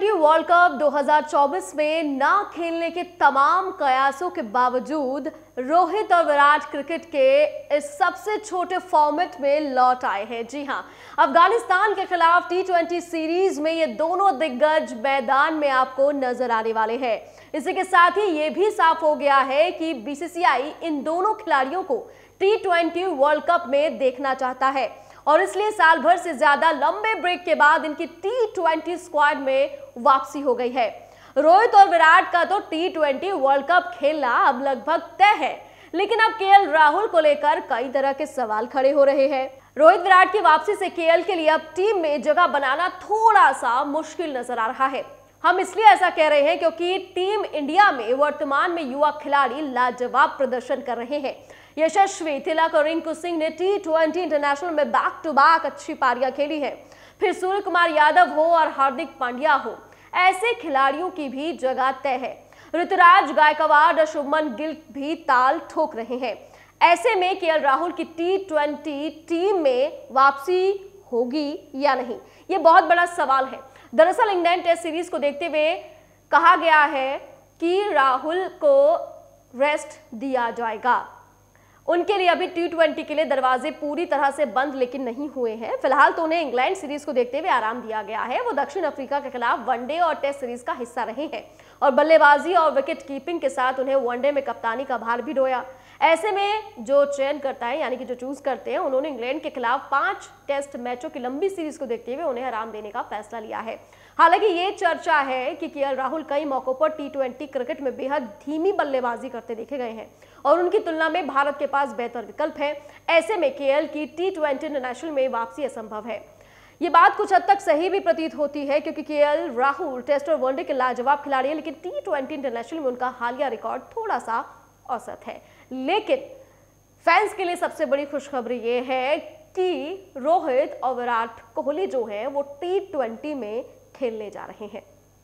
T world cup 2024 में ना खेलने के तमाम कयासों के बावजूद रोहित और विराट क्रिकेट के इस सबसे छोटे फॉर्मेट में लौट आए हैं जी हां अफगानिस्तान के खिलाफ टी सीरीज में ये दोनों दिग्गज मैदान में आपको नजर आने वाले हैं इसी के साथ ही ये भी साफ हो गया है कि बीसीसीआई इन दोनों खिलाड़ियों को टी वर्ल्ड कप में देखना चाहता है और इसलिए साल भर से ज्यादा लंबे ब्रेक के बाद इनकी टी ट्वेंटी स्क्वाड में वापसी हो गई है रोहित और विराट का तो टी ट्वेंटी वर्ल्ड कप खेलना अब लगभग तय है लेकिन अब केएल राहुल को लेकर कई तरह के सवाल खड़े हो रहे हैं रोहित विराट की वापसी से केएल के लिए अब टीम में जगह बनाना थोड़ा सा मुश्किल नजर आ रहा है हम इसलिए ऐसा कह रहे हैं क्योंकि टीम इंडिया में वर्तमान में युवा खिलाड़ी लाजवाब प्रदर्शन कर रहे हैं यशस्वी तिलक और रिंकू सिंह ने टी ट्वेंटी इंटरनेशनल में बैक टू बैक अच्छी पारियां खेली है फिर सूर्य कुमार यादव हो और हार्दिक पांड्या हो ऐसे खिलाड़ियों की भी जगह तय है ऋतुराज गायकवाड़ और शुभमन गिल भी ताल ठोक रहे हैं ऐसे में के राहुल की टी ट्वेंटी टीम में वापसी होगी या नहीं ये बहुत बड़ा सवाल है दरअसल इंग्लैंड टेस्ट सीरीज को देखते हुए कहा गया है कि राहुल को रेस्ट दिया जाएगा उनके लिए अभी टी ट्वेंटी के लिए दरवाजे पूरी तरह से बंद लेकिन नहीं हुए हैं फिलहाल तो उन्हें इंग्लैंड सीरीज को देखते हुए आराम दिया गया है वो दक्षिण अफ्रीका के खिलाफ वनडे और टेस्ट सीरीज का हिस्सा रहे हैं और बल्लेबाजी और विकेट कीपिंग के साथ उन्हें वनडे में कप्तानी का भार भी ढोया ऐसे में जो चयन करता है यानी कि जो चूज करते हैं उन्होंने इंग्लैंड के खिलाफ पांच टेस्ट मैचों की लंबी सीरीज को देखते हुए उन्हें आराम देने का फैसला लिया है हालांकि ये चर्चा है कि के राहुल कई मौकों पर टी क्रिकेट में बेहद धीमी बल्लेबाजी करते देखे गए हैं और उनकी तुलना में भारत के पास बेहतर विकल्प है ऐसे में के की टी इंटरनेशनल में वापसी असंभव है ये बात कुछ हद तक सही भी प्रतीत होती है क्योंकि के राहुल टेस्ट और वनडे के लाजवाब खिलाड़ी हैं लेकिन टी इंटरनेशनल में उनका हालिया रिकॉर्ड थोड़ा सा औसत है लेकिन फैंस के लिए सबसे बड़ी खुशखबरी ये है कि रोहित और विराट कोहली जो है वो टी ट्वेंटी में खेलने जा रहे हैं